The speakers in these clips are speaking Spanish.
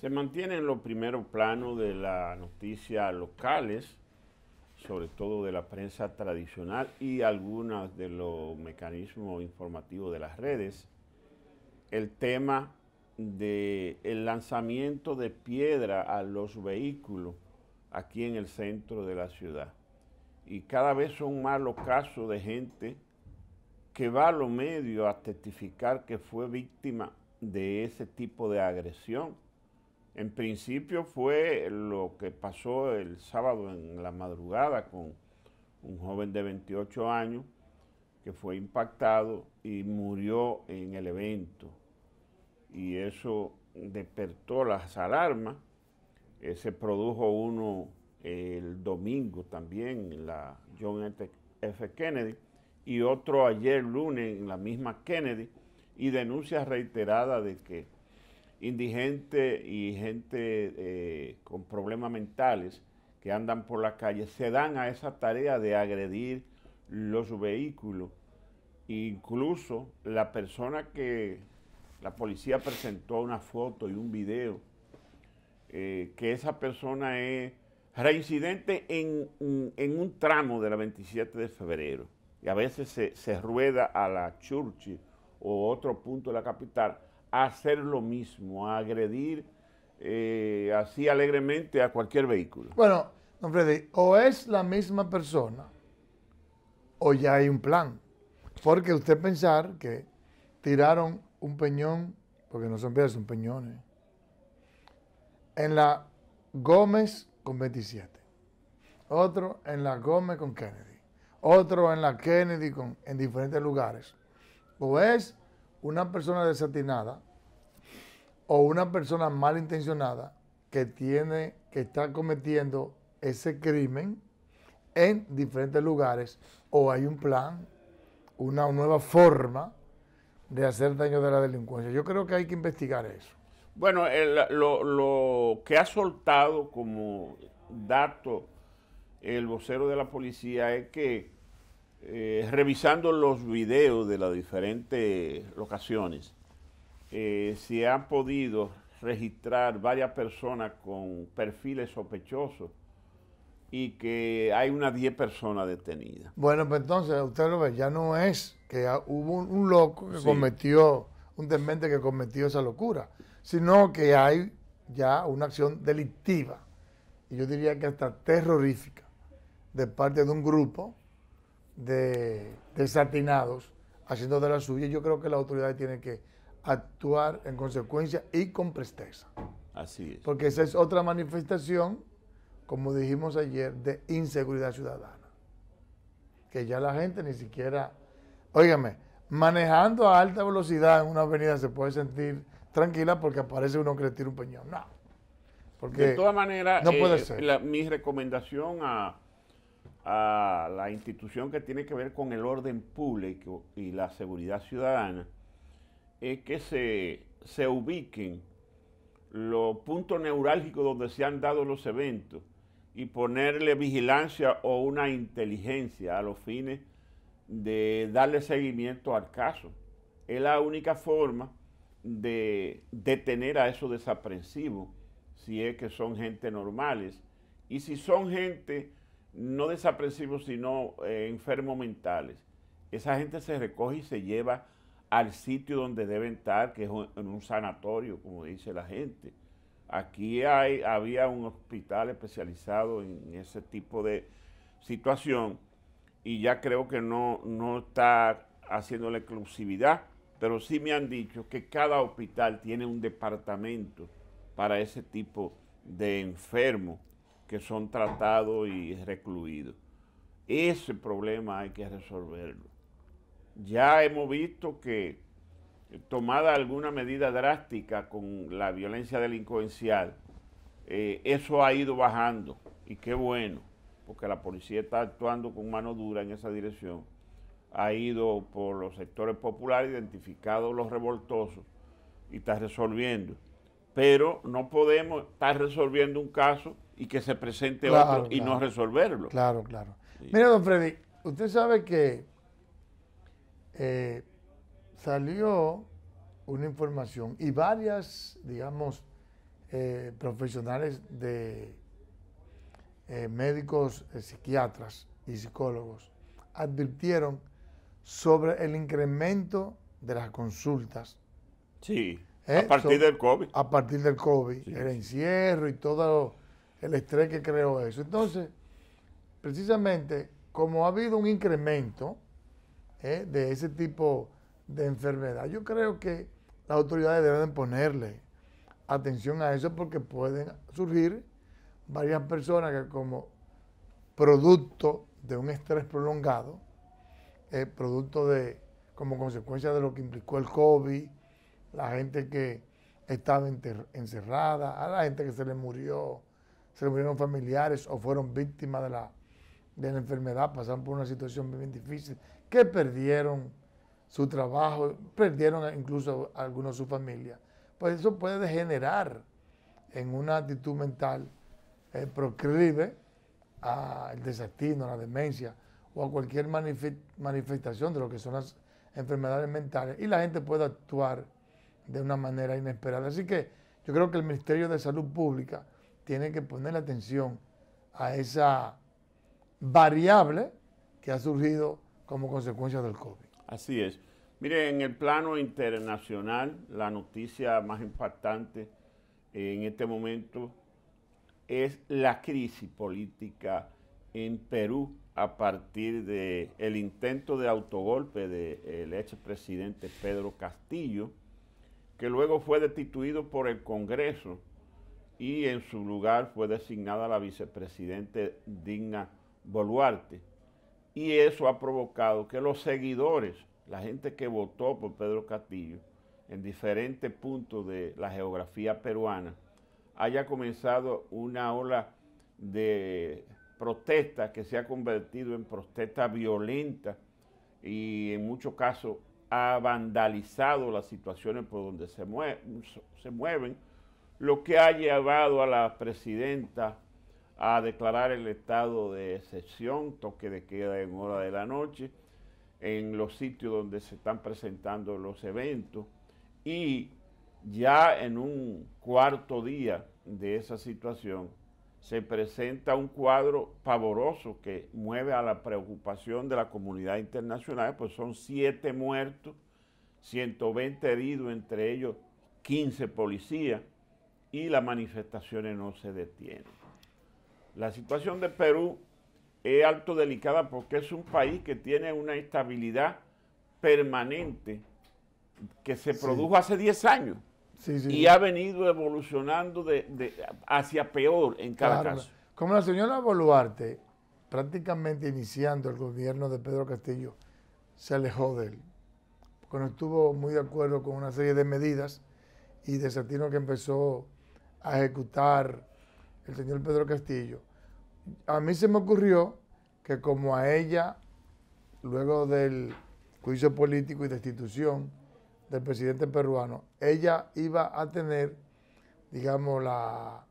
se mantiene en los primeros planos de las noticias locales, sobre todo de la prensa tradicional y algunos de los mecanismos informativos de las redes, el tema del lanzamiento de piedra a los vehículos aquí en el centro de la ciudad. Y cada vez son más los casos de gente que va a los medios a testificar que fue víctima de ese tipo de agresión en principio fue lo que pasó el sábado en la madrugada con un joven de 28 años que fue impactado y murió en el evento. Y eso despertó las alarmas. se produjo uno el domingo también en la John F. Kennedy y otro ayer lunes en la misma Kennedy y denuncias reiteradas de que indigentes y gente eh, con problemas mentales que andan por la calle se dan a esa tarea de agredir los vehículos. Incluso la persona que la policía presentó una foto y un video, eh, que esa persona es reincidente en, un tramo de la 27 de febrero. Y a veces se, rueda a la Churchill o otro punto de la capital hacer lo mismo, a agredir eh, así alegremente a cualquier vehículo? Bueno, don Freddy, o es la misma persona o ya hay un plan. Porque usted pensar que tiraron un peñón, porque no son piedras, son peñones, en la Gómez con 27, otro en la Gómez con Kennedy, otro en la Kennedy con, en diferentes lugares. O es una persona desatinada o una persona malintencionada que tiene, que está cometiendo ese crimen en diferentes lugares o hay un plan, una nueva forma de hacer daño de la delincuencia. Yo creo que hay que investigar eso. Bueno, lo que ha soltado como dato el vocero de la policía es que eh, revisando los videos de las diferentes locaciones, eh, se han podido registrar varias personas con perfiles sospechosos y que hay unas 10 personas detenidas. Bueno, pues entonces usted lo ve, ya no es que hubo un, loco que cometió, un demente que cometió esa locura, sino que hay ya una acción delictiva, y yo diría que hasta terrorífica, de parte de un grupo de desatinados haciendo de la suya. Yo creo que la autoridad tiene que actuar en consecuencia y con presteza. Así es. Porque esa es otra manifestación, como dijimos ayer, de inseguridad ciudadana. Que ya la gente ni siquiera, óigame, manejando a alta velocidad en una avenida se puede sentir tranquila porque aparece uno que le tira un peñón. No. Porque de todas maneras, no puede eh, ser. mi recomendación a a la institución que tiene que ver con el orden público y la seguridad ciudadana es que se, ubiquen los puntos neurálgicos donde se han dado los eventos y ponerle vigilancia o una inteligencia a los fines de darle seguimiento al caso. Es la única forma de detener a esos desaprensivos, si es que son gente normales. Y si son gente no desaprensivos, sino eh, enfermos mentales. Esa gente se recoge y se lleva al sitio donde deben estar, que es un, en un sanatorio, como dice la gente. Aquí hay, había un hospital especializado en ese tipo de situación y ya creo que no, no está haciendo la exclusividad, pero sí me han dicho que cada hospital tiene un departamento para ese tipo de enfermos que son tratados y recluidos. Ese problema hay que resolverlo. Ya hemos visto que tomada alguna medida drástica con la violencia delincuencial, eh, eso ha ido bajando y qué bueno, porque la policía está actuando con mano dura en esa dirección. Ha ido por los sectores populares, identificado los revoltosos y está resolviendo. Pero no podemos estar resolviendo un caso y que se presente otro y no resolverlo. Claro, claro. Mira, don Freddy, usted sabe que eh, salió una información y varias, digamos, eh, profesionales de eh, médicos, psiquiatras y psicólogos advirtieron sobre el incremento de las consultas. Sí. a partir del COVID. A partir del COVID, el encierro y todo el estrés que creó eso. Entonces, precisamente como ha habido un incremento eh, de ese tipo de enfermedad, yo creo que las autoridades deben ponerle atención a eso porque pueden surgir varias personas que como producto de un estrés prolongado, eh, producto de, como consecuencia de lo que implicó el COVID, la gente que estaba encerrada, a la gente que se le murió se murieron familiares o fueron víctimas de la, de la enfermedad, pasaron por una situación bien difícil, que perdieron su trabajo, perdieron incluso algunos de su familia. Pues eso puede degenerar en una actitud mental, eh, procribe al desatino, a la demencia o a cualquier manifestación de lo que son las enfermedades mentales y la gente puede actuar de una manera inesperada. Así que yo creo que el Ministerio de Salud Pública tiene que poner atención a esa variable que ha surgido como consecuencia del COVID. Así es. Mire, en el plano internacional, la noticia más impactante en este momento es la crisis política en Perú a partir del el intento de autogolpe del ex expresidente Pedro Castillo, que luego fue destituido por el Congreso y en su lugar fue designada la vicepresidente Digna Boluarte. Y eso ha provocado que los seguidores, la gente que votó por Pedro Castillo, en diferentes puntos de la geografía peruana, haya comenzado una ola de protesta que se ha convertido en protesta violenta y en muchos casos ha vandalizado las situaciones por donde se mueven lo que ha llevado a la presidenta a declarar el estado de excepción, toque de queda en hora de la noche, en los sitios donde se están presentando los eventos y ya en un cuarto día de esa situación se presenta un cuadro pavoroso que mueve a la preocupación de la comunidad internacional, pues son siete muertos, 120 heridos, entre ellos 15 policías y las manifestaciones no se detienen. La situación de Perú es alto delicada porque es un país que tiene una estabilidad permanente que se produjo hace 10 años y ha venido evolucionando hacia peor en cada caso. Como la señora Boluarte, prácticamente iniciando el gobierno de Pedro Castillo, se alejó de él, Cuando estuvo muy de acuerdo con una serie de medidas y desatino que empezó a ejecutar el señor Pedro Castillo, a mí se me ocurrió que como a ella, luego del juicio político y destitución del presidente peruano, ella iba a tener, digamos, la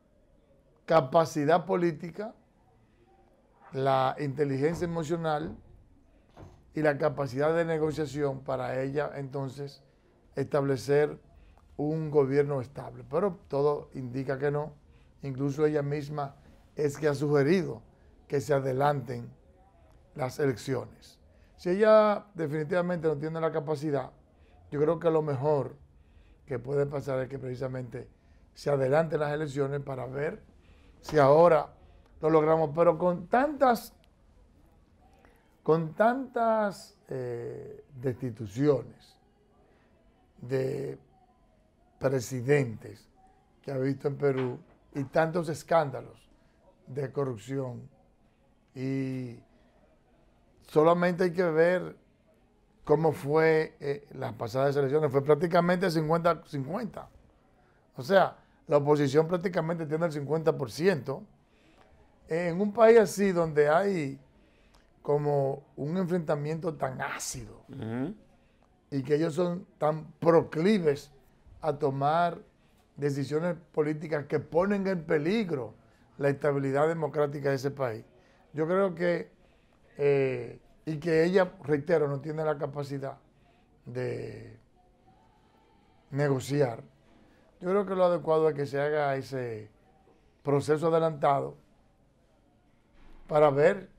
capacidad política, la inteligencia emocional y la capacidad de negociación para ella entonces establecer un gobierno estable, pero todo indica que no. Incluso ella misma es que ha sugerido que se adelanten las elecciones. Si ella definitivamente no tiene la capacidad, yo creo que lo mejor que puede pasar es que precisamente se adelanten las elecciones para ver si ahora lo logramos. Pero con tantas, con tantas eh, destituciones de presidentes que ha visto en Perú y tantos escándalos de corrupción. Y solamente hay que ver cómo fue eh, las pasadas elecciones. Fue prácticamente 50-50. O sea, la oposición prácticamente tiene el 50%. En un país así donde hay como un enfrentamiento tan ácido y que ellos son tan proclives a tomar decisiones políticas que ponen en peligro la estabilidad democrática de ese país. Yo creo que, eh, y que ella, reitero, no tiene la capacidad de negociar. Yo creo que lo adecuado es que se haga ese proceso adelantado para ver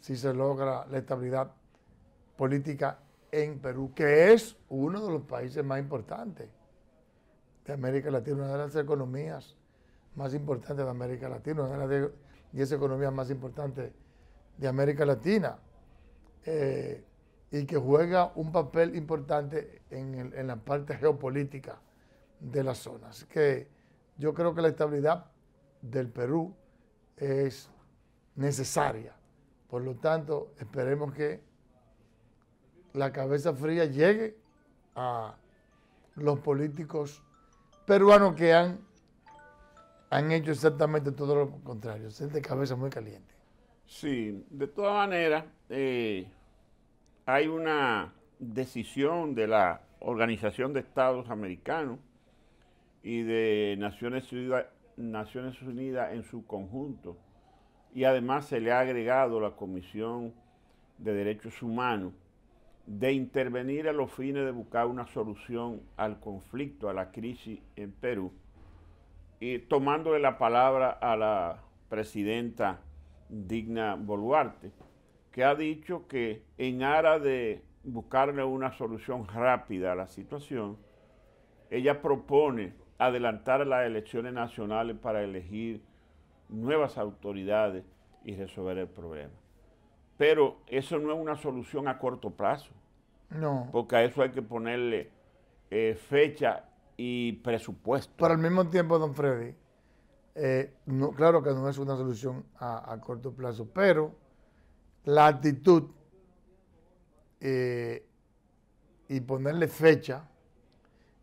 si se logra la estabilidad política en Perú, que es uno de los países más importantes de América Latina, una de las economías más importantes de América Latina, una de las 10 economías más importantes de América Latina, eh, y que juega un papel importante en, en, la parte geopolítica de las zonas. que yo creo que la estabilidad del Perú es necesaria. Por lo tanto, esperemos que la cabeza fría llegue a los políticos peruanos que han, han hecho exactamente todo lo contrario. Es de cabeza muy caliente. Sí, de todas maneras, eh, hay una decisión de la Organización de Estados Americanos y de Naciones Unidas en su conjunto. Y además se le ha agregado la Comisión de Derechos Humanos de intervenir a los fines de buscar una solución al conflicto, a la crisis en Perú, y tomándole la palabra a la presidenta Digna Boluarte, que ha dicho que en aras de buscarle una solución rápida a la situación, ella propone adelantar las elecciones nacionales para elegir nuevas autoridades y resolver el problema. Pero eso no es una solución a corto plazo. No. Porque a eso hay que ponerle eh, fecha y presupuesto. Pero al mismo tiempo, don Freddy, eh, claro que no es una solución a, corto plazo, pero la actitud eh, y ponerle fecha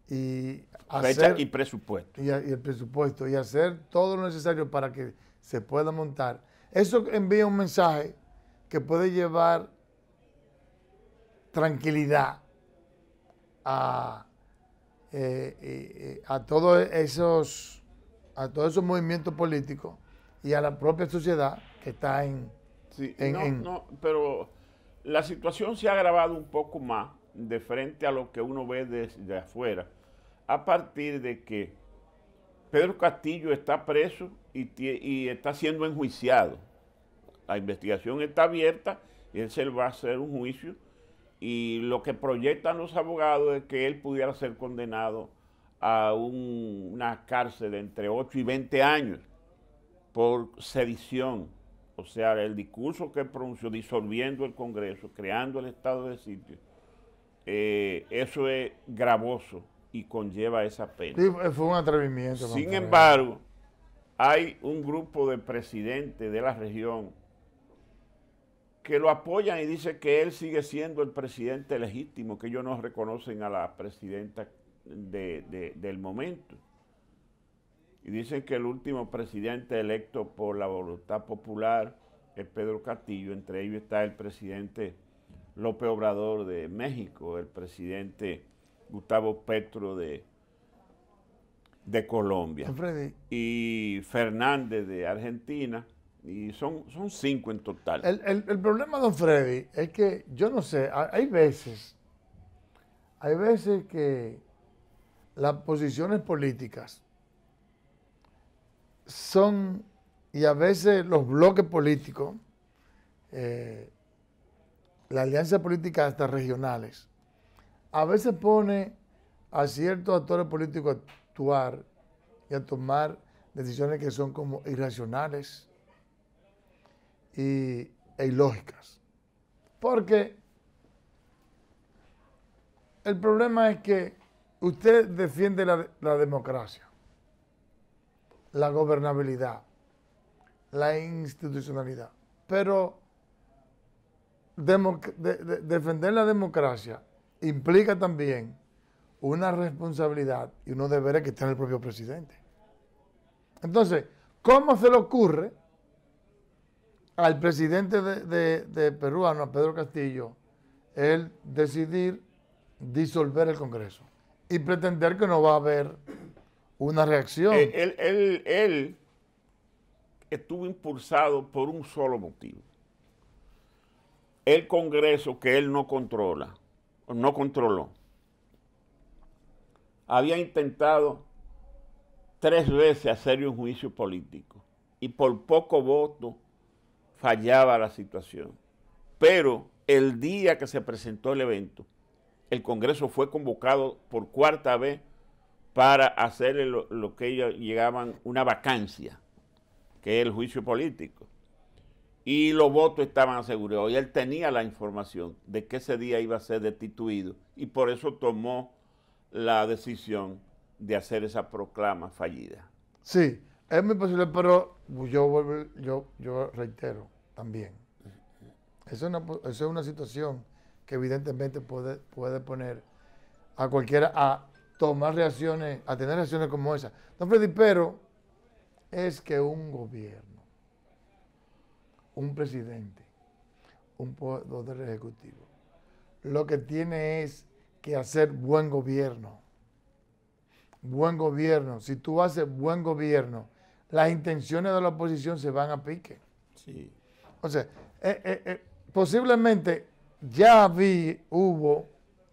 y y presupuesto. y el presupuesto y hacer todo lo necesario para que se pueda montar. Eso envía un mensaje que puede llevar tranquilidad eh, eh, eh, a, todos esos a todos esos movimientos políticos y a la propia sociedad que está en, pero la situación se ha agravado un poco más de frente a lo que uno ve desde afuera a partir de que Pedro Castillo está preso y, y está siendo enjuiciado la investigación está abierta, ...y él se va a hacer un juicio y lo que proyectan los abogados es que él pudiera ser condenado a una cárcel entre 8 y 20 años por sedición, o sea, el discurso que pronunció disolviendo el Congreso, creando el estado de sitio, eh, eso es gravoso y conlleva esa pena. Sí, fue un atrevimiento. Sin embargo, hay un grupo de presidentes de la región que lo apoyan y dicen que él sigue siendo el presidente legítimo, que ellos no reconocen a la presidenta del momento. Y dicen que el último presidente electo por la voluntad popular es Pedro Castillo, entre ellos está el presidente López Obrador de México, el presidente Gustavo Petro de, de Colombia y Fernández de Argentina y son, son cinco en total. El, problema, don Freddy, es que yo no sé, hay veces, hay veces que las posiciones políticas son, y a veces los bloques políticos, eh, la alianza política hasta regionales, a veces pone a ciertos actores políticos a actuar y a tomar decisiones que son como irracionales, y, lógicas e ilógicas. Porque el problema es que usted defiende la, democracia, la gobernabilidad, la institucionalidad, pero defender la democracia implica también una responsabilidad y unos deberes que en el propio presidente. Entonces, ¿cómo se le ocurre al presidente de, Perú, a Pedro Castillo, él decidir disolver el Congreso y pretender que no va a haber una reacción. Eh, él, él estuvo impulsado por un solo motivo. El Congreso que él no controla, no controló, había intentado tres veces hacer un juicio político y por poco voto fallaba la situación. Pero el día que se presentó el evento, el Congreso fue convocado por cuarta vez para hacer lo, que ellos llegaban una vacancia, que es el juicio político. Y los votos estaban asegurados. Y él tenía la información de que ese día iba a ser destituido. Y por eso tomó la decisión de hacer esa proclama fallida. Sí. Es muy posible, pero yo, yo, reitero también. Eso es, una, situación que evidentemente puede, puede poner a cualquiera a tomar reacciones, a tener reacciones como esa. No, Freddy, pero es que un gobierno, un presidente, un poder ejecutivo, lo que tiene es que hacer buen gobierno. Buen gobierno. Si tú haces buen gobierno, las intenciones de la oposición se van a pique. Sí. O sea, eh, eh, eh, posiblemente ya hubo,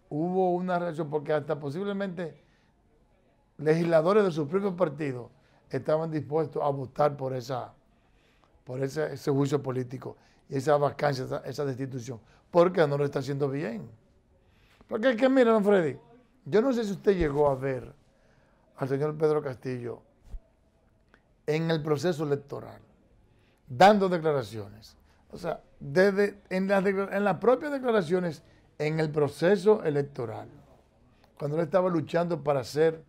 hubo una reacción, porque hasta posiblemente legisladores de sus propios partidos estaban dispuestos a votar por esa por ese, ese juicio político y esa vacancia, esa, esa, destitución, porque no lo está haciendo bien. Porque es que, mira, don Freddy, yo no sé si usted llegó a ver al señor Pedro Castillo en el proceso electoral, dando declaraciones. O sea, desde en, las, en las propias declaraciones, en el proceso electoral, cuando él estaba luchando para ser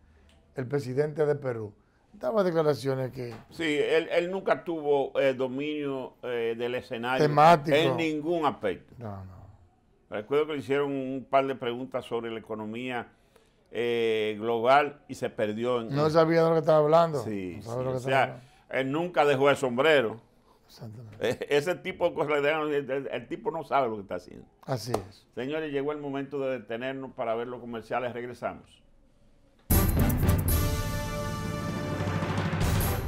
el presidente de Perú, daba declaraciones que... Sí, él, nunca tuvo eh, dominio eh, del escenario temático. en ningún aspecto. No, no. Recuerdo que le hicieron un par de preguntas sobre la economía eh, global y se perdió. no sabía de lo que estaba hablando. Sí, él nunca dejó el sombrero. Eh, ese tipo de el, tipo no sabe lo que está haciendo. Así es. Señores, llegó el momento de detenernos para ver los comerciales. Regresamos.